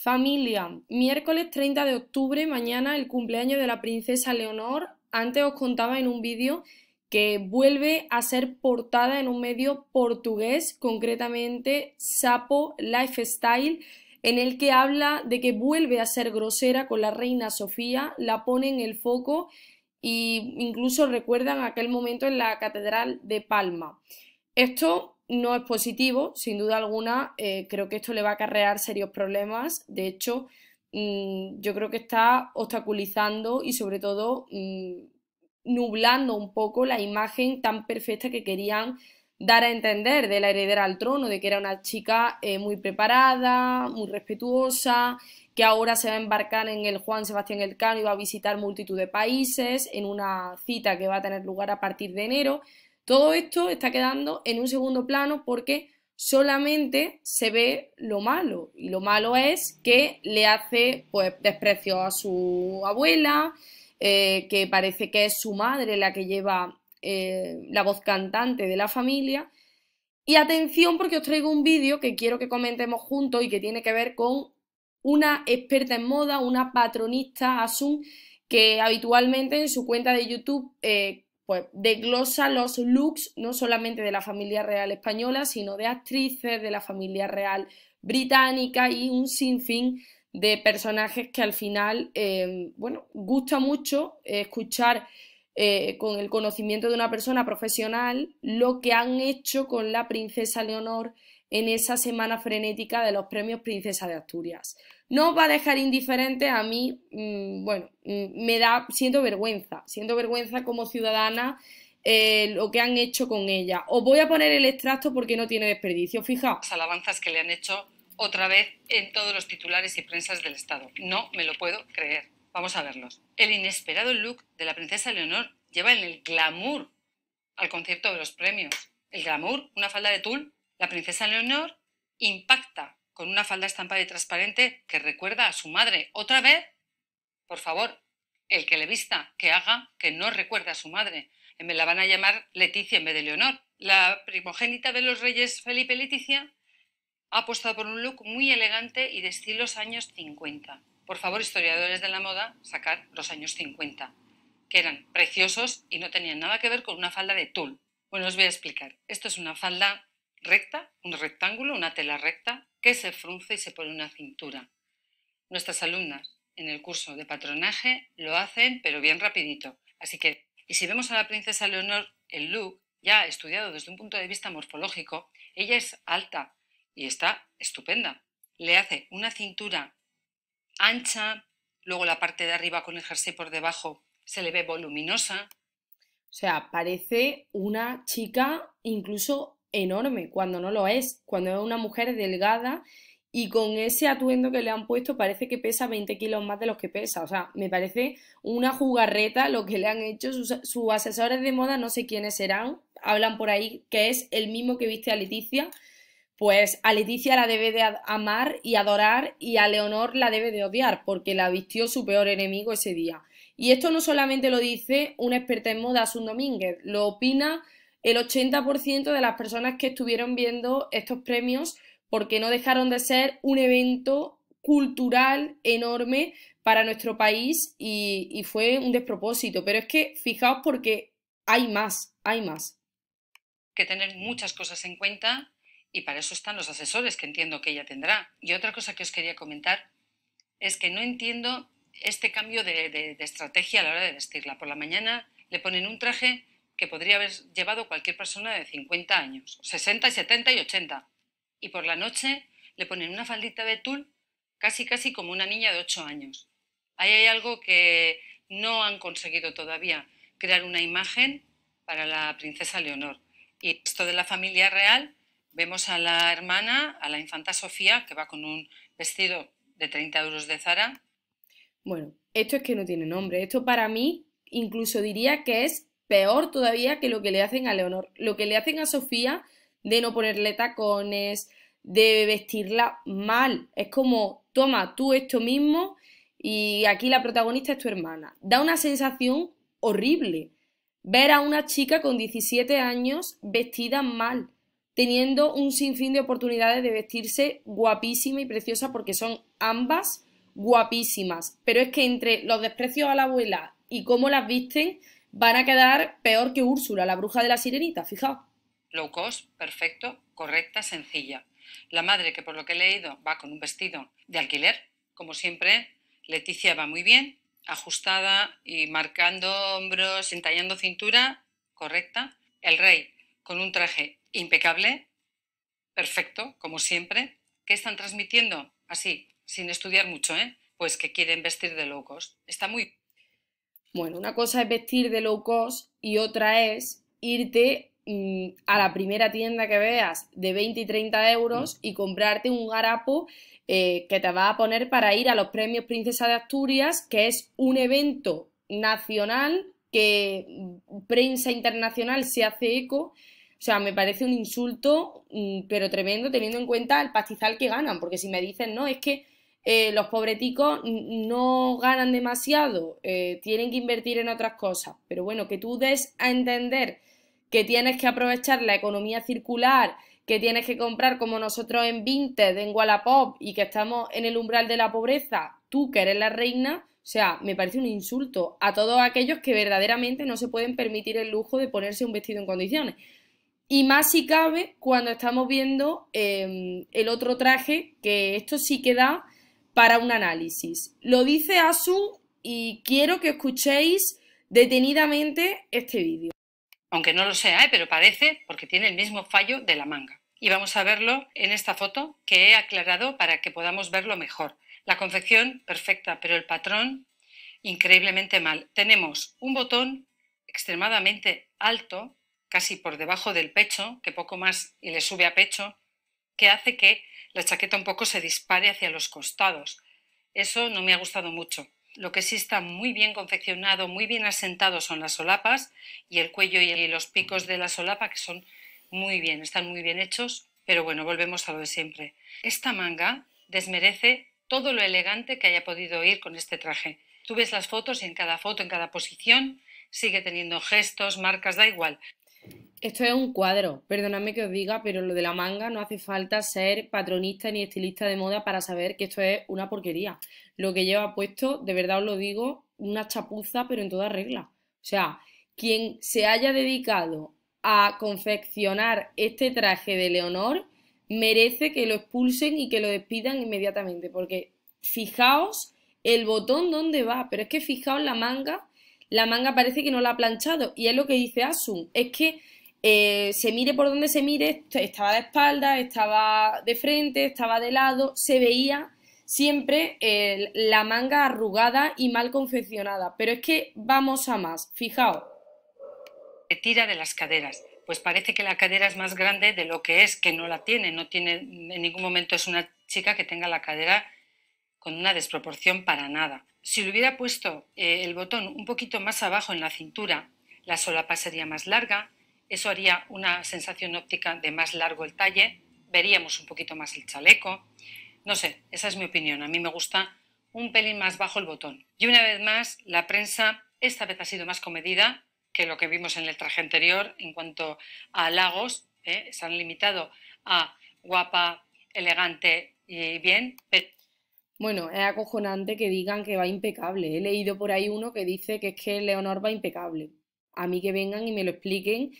Familia, miércoles 30 de octubre, mañana el cumpleaños de la princesa Leonor. Antes os contaba en un vídeo que vuelve a ser portada en un medio portugués, concretamente Sapo Lifestyle, en el que habla de que vuelve a ser grosera con la reina Sofía, la pone en el foco e incluso recuerdan aquel momento en la Catedral de Palma. Esto no es positivo, sin duda alguna, eh, creo que esto le va a acarrear serios problemas. De hecho, mm, yo creo que está obstaculizando y sobre todo mm, nublando un poco la imagen tan perfecta que querían dar a entender de la heredera al trono, de que era una chica eh, muy preparada, muy respetuosa, que ahora se va a embarcar en el Juan Sebastián Elcano y va a visitar multitud de países en una cita que va a tener lugar a partir de enero. Todo esto está quedando en un segundo plano porque solamente se ve lo malo y lo malo es que le hace pues desprecio a su abuela, eh, que parece que es su madre la que lleva eh, la voz cantante de la familia. Y atención porque os traigo un vídeo que quiero que comentemos juntos y que tiene que ver con una experta en moda, una patronista Asun, que habitualmente en su cuenta de YouTube eh, pues desglosa los looks no solamente de la familia real española, sino de actrices, de la familia real británica y un sinfín de personajes que al final, em, bueno, gusta mucho escuchar eh, con el conocimiento de una persona profesional lo que han hecho con la princesa Leonor en esa semana frenética de los premios Princesa de Asturias. No va a dejar indiferente a mí, mm, bueno, mm, me da, siento vergüenza, siento vergüenza como ciudadana eh, lo que han hecho con ella. Os voy a poner el extracto porque no tiene desperdicio, fijaos. Alabanzas que le han hecho otra vez en todos los titulares y prensas del Estado. No me lo puedo creer. Vamos a verlos. El inesperado look de la princesa Leonor lleva en el glamour al concierto de los premios. El glamour, una falda de tul la princesa Leonor impacta con una falda estampada y transparente que recuerda a su madre. Otra vez, por favor, el que le vista, que haga que no recuerde a su madre. Eh, me la van a llamar Leticia en vez de Leonor. La primogénita de los reyes Felipe Leticia ha apostado por un look muy elegante y de estilo años 50. Por favor, historiadores de la moda, sacar los años 50, que eran preciosos y no tenían nada que ver con una falda de tul. Bueno, os voy a explicar. Esto es una falda recta, un rectángulo, una tela recta, que se frunce y se pone una cintura. Nuestras alumnas en el curso de patronaje lo hacen, pero bien rapidito. Así que, y si vemos a la princesa Leonor, el look, ya estudiado desde un punto de vista morfológico, ella es alta y está estupenda. Le hace una cintura ancha, luego la parte de arriba con el jersey por debajo se le ve voluminosa. O sea, parece una chica incluso enorme, cuando no lo es, cuando es una mujer delgada y con ese atuendo que le han puesto parece que pesa 20 kilos más de los que pesa. O sea, me parece una jugarreta lo que le han hecho sus, asesores de moda, no sé quiénes serán, hablan por ahí que es el mismo que viste a Leticia. Pues a Leticia la debe de amar y adorar y a Leonor la debe de odiar porque la vistió su peor enemigo ese día. Y esto no solamente lo dice una experta en moda, Sun Domínguez, lo opina el 80% de las personas que estuvieron viendo estos premios porque no dejaron de ser un evento cultural enorme para nuestro país y, fue un despropósito. Pero es que fijaos porque hay más, hay más. Que tener muchas cosas en cuenta y para eso están los asesores que entiendo que ella tendrá. Y otra cosa que os quería comentar es que no entiendo este cambio de estrategia a la hora de vestirla. Por la mañana le ponen un traje que podría haber llevado cualquier persona de 50 años, 60, 70 y 80. Y por la noche le ponen una faldita de tul casi casi como una niña de 8 años. Ahí hay algo que no han conseguido todavía, crear una imagen para la princesa Leonor. Y esto de la familia real, vemos a la hermana, a la infanta Sofía, que va con un vestido de 30 euros de Zara. Bueno, esto es que no tiene nombre. Esto para mí incluso diría que es peor todavía que lo que le hacen a Leonor. Lo que le hacen a Sofía de no ponerle tacones, de vestirla mal. Es como, toma tú esto mismo y aquí la protagonista es tu hermana. Da una sensación horrible ver a una chica con 17 años vestida mal, teniendo un sinfín de oportunidades de vestirse guapísima y preciosa porque son ambas guapísimas. Pero es que entre los desprecios a la abuela y cómo las visten, van a quedar peor que Úrsula, la bruja de la sirenita, fijaos. Low cost, perfecto, correcta, sencilla. La madre, que por lo que he leído va con un vestido de alquiler, como siempre, Leticia va muy bien, ajustada y marcando hombros, entallando cintura, correcta. El rey, con un traje impecable, perfecto, como siempre. ¿Qué están transmitiendo? Así, sin estudiar mucho, ¿eh? Pues que quieren vestir de locos. Está muy bueno, una cosa es vestir de low cost y otra es irte mm, a la primera tienda que veas de 20 y 30 euros y comprarte un garapo eh, que te va a poner para ir a los premios Princesa de Asturias, que es un evento nacional que mm, prensa internacional se hace eco. O sea, me parece un insulto, mm, pero tremendo, teniendo en cuenta el pastizal que ganan. Porque si me dicen, no, es que eh, los pobreticos no ganan demasiado, eh, tienen que invertir en otras cosas. Pero bueno, que tú des a entender que tienes que aprovechar la economía circular, que tienes que comprar como nosotros en Vinted, en Wallapop y que estamos en el umbral de la pobreza, tú que eres la reina, o sea, me parece un insulto a todos aquellos que verdaderamente no se pueden permitir el lujo de ponerse un vestido en condiciones. Y más si cabe cuando estamos viendo em, el otro traje, que esto sí que da para un análisis. Lo dice Asu y quiero que escuchéis detenidamente este vídeo. Aunque no lo sea, ¿eh? pero parece porque tiene el mismo fallo de la manga. Y vamos a verlo en esta foto que he aclarado para que podamos verlo mejor. La confección perfecta, pero el patrón increíblemente mal. Tenemos un botón extremadamente alto, casi por debajo del pecho, que poco más y le sube a pecho, que hace que la chaqueta un poco se dispare hacia los costados. Eso no me ha gustado mucho. Lo que sí está muy bien confeccionado, muy bien asentado son las solapas y el cuello y los picos de la solapa que son muy bien, están muy bien hechos, pero bueno, volvemos a lo de siempre. Esta manga desmerece todo lo elegante que haya podido ir con este traje. Tú ves las fotos y en cada foto, en cada posición, sigue teniendo gestos, marcas, da igual. Esto es un cuadro, perdonadme que os diga, pero lo de la manga no hace falta ser patronista ni estilista de moda para saber que esto es una porquería. Lo que lleva puesto, de verdad os lo digo, una chapuza, pero en toda regla. O sea, quien se haya dedicado a confeccionar este traje de Leonor merece que lo expulsen y que lo despidan inmediatamente, porque fijaos el botón donde va, pero es que fijaos la manga la manga parece que no la ha planchado. Y es lo que dice Asun, es que eh, se mire por donde se mire, estaba de espalda, estaba de frente, estaba de lado, se veía siempre eh, la manga arrugada y mal confeccionada. Pero es que vamos a más, fijaos. Se tira de las caderas, pues parece que la cadera es más grande de lo que es, que no la tiene, no tiene, en ningún momento es una chica que tenga la cadera con una desproporción para nada. Si le hubiera puesto eh, el botón un poquito más abajo en la cintura, la solapa sería más larga, eso haría una sensación óptica de más largo el talle, veríamos un poquito más el chaleco. No sé, esa es mi opinión. A mí me gusta un pelín más bajo el botón. Y una vez más, la prensa esta vez ha sido más comedida que lo que vimos en el traje anterior en cuanto a halagos. ¿eh? Se han limitado a guapa, elegante y bien, bueno, es acojonante que digan que va impecable. He leído por ahí uno que dice que es que Leonor va impecable. A mí que vengan y me lo expliquen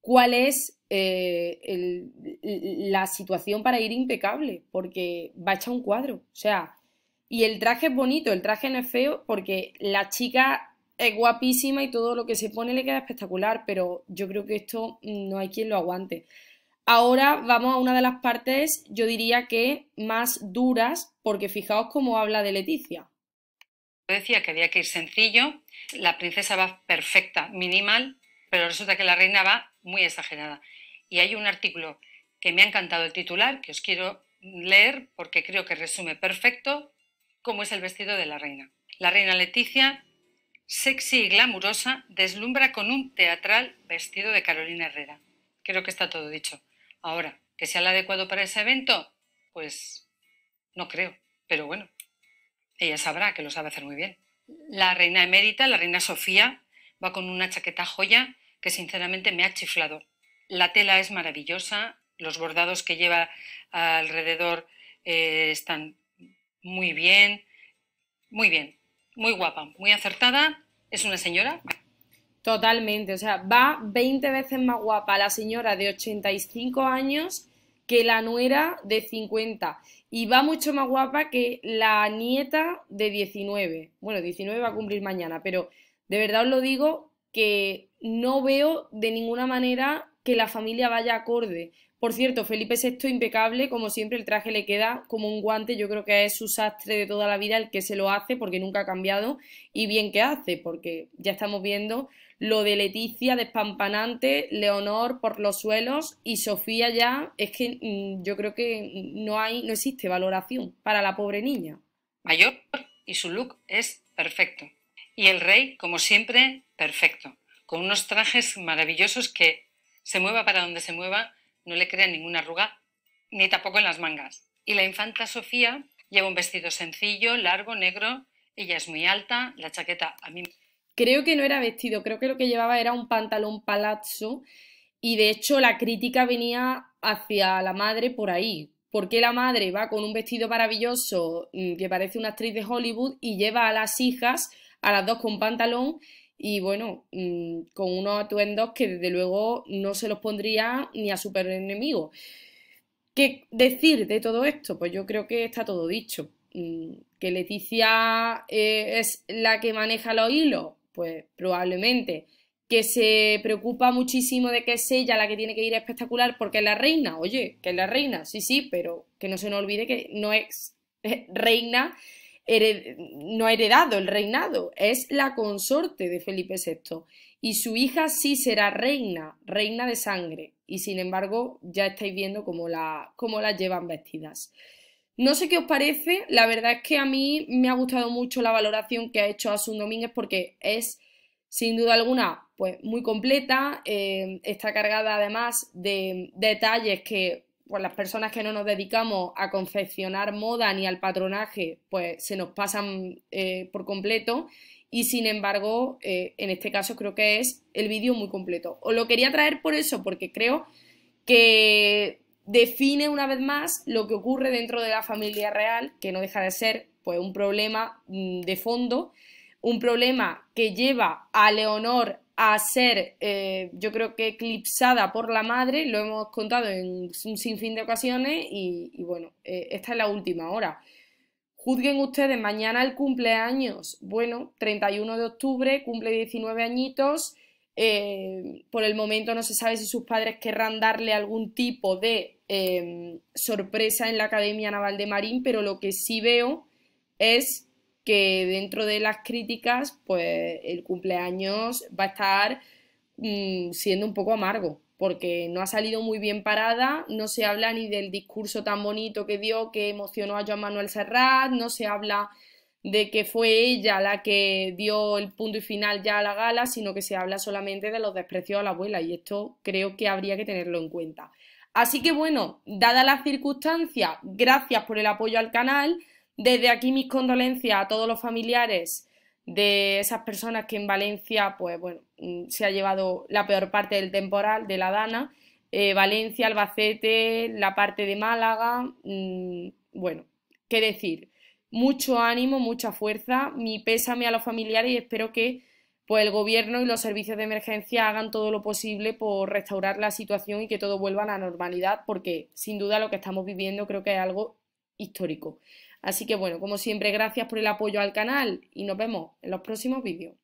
cuál es eh, la situación para ir impecable, porque va a echar un cuadro. O sea, y el traje es bonito, el traje no es feo, porque la chica es guapísima y todo lo que se pone le queda espectacular, pero yo creo que esto mm, no hay quien lo aguante. Ahora vamos a una de las partes, yo diría que más duras, porque fijaos cómo habla de Leticia. Yo decía que había que ir sencillo, la princesa va perfecta, minimal, pero resulta que la reina va muy exagerada. Y hay un artículo que me ha encantado el titular, que os quiero leer porque creo que resume perfecto cómo es el vestido de la reina. La reina Leticia, sexy y glamurosa, deslumbra con un teatral vestido de Carolina Herrera. Creo que está todo dicho. Ahora, que sea el adecuado para ese evento, pues no creo, pero bueno, ella sabrá que lo sabe hacer muy bien. La reina emérita, la reina Sofía, va con una chaqueta joya que sinceramente me ha chiflado. La tela es maravillosa, los bordados que lleva alrededor eh, están muy bien, muy bien, muy guapa, muy acertada. Es una señora Totalmente, o sea, va 20 veces más guapa la señora de 85 años que la nuera de 50 y va mucho más guapa que la nieta de 19. Bueno, 19 va a cumplir mañana, pero de verdad os lo digo que no veo de ninguna manera que la familia vaya acorde. Por cierto, Felipe VI impecable, como siempre el traje le queda como un guante, yo creo que es su sastre de toda la vida el que se lo hace porque nunca ha cambiado y bien que hace, porque ya estamos viendo lo de Leticia despampanante, Leonor por los suelos y Sofía ya, es que mm, yo creo que no hay, no existe valoración para la pobre niña. Mayor y su look es perfecto. Y el rey, como siempre, perfecto, con unos trajes maravillosos que se mueva para donde se mueva, no le crea ninguna arruga, ni tampoco en las mangas. Y la infanta Sofía lleva un vestido sencillo, largo, negro, ella es muy alta, la chaqueta a mí. Creo que no era vestido, creo que lo que llevaba era un pantalón palazzo y de hecho la crítica venía hacia la madre por ahí. porque la madre va con un vestido maravilloso mm, que parece una actriz de Hollywood y lleva a las hijas, a las dos con pantalón y bueno, mm, con unos atuendos que desde luego no se los pondría ni a super enemigos. ¿Qué decir de todo esto? Pues yo creo que está todo dicho. Mm, que Leticia eh, es la que maneja los hilos, pues probablemente que se preocupa muchísimo de que es ella la que tiene que ir espectacular porque es la reina, oye, que es la reina, sí, sí, pero que no se nos olvide que no es reina no ha heredado el reinado, es la consorte de Felipe VI. Y su hija sí será reina, reina de sangre. Y sin embargo, ya estáis viendo cómo la, cómo la llevan vestidas. No sé qué os parece, la verdad es que a mí me ha gustado mucho la valoración que ha hecho Asun Domínguez porque es, sin duda alguna, pues muy completa, eh, está cargada además de detalles que pues, las personas que no nos dedicamos a confeccionar moda ni al patronaje, pues se nos pasan eh, por completo. Y sin embargo, eh, en este caso creo que es el vídeo muy completo. Os lo quería traer por eso, porque creo que define una vez más lo que ocurre dentro de la familia real, que no deja de ser pues, un problema mm, de fondo, un problema que lleva a Leonor a ser, eh, yo creo que eclipsada por la madre, lo hemos contado en un sinfín de ocasiones y, bueno, eh, esta es la última hora. Juzguen ustedes mañana el cumpleaños. Bueno, 31 de octubre, cumple 19 añitos. Eh, por el momento no se sabe si sus padres querrán darle algún tipo de sorpresa en la Academia Naval de Marín, pero lo que sí veo es que dentro de las críticas, pues el cumpleaños va a estar mm, siendo un poco amargo, porque no ha salido muy bien parada, no se habla ni del discurso tan bonito que dio que emocionó a Joan Manuel Serrat, no se habla de que fue ella la que dio el punto y final ya a la gala, sino que se habla solamente de los desprecios a la abuela y esto creo que habría que tenerlo en cuenta. Así que bueno, dada la circunstancia, gracias por el apoyo al canal. Desde aquí mis condolencias a todos los familiares de esas personas que en Valencia, pues bueno, mm, se ha llevado la peor parte del temporal de la Dana, eh, Valencia, Albacete, la parte de Málaga, mm, bueno, qué decir, mucho ánimo, mucha fuerza, mi pésame a los familiares y espero que pues el gobierno y los servicios de emergencia hagan todo lo posible por restaurar la situación y que todo vuelva a la normalidad, porque sin duda lo que estamos viviendo creo que es algo histórico. Así que bueno, como siempre, gracias por el apoyo al canal y nos vemos en los próximos vídeos.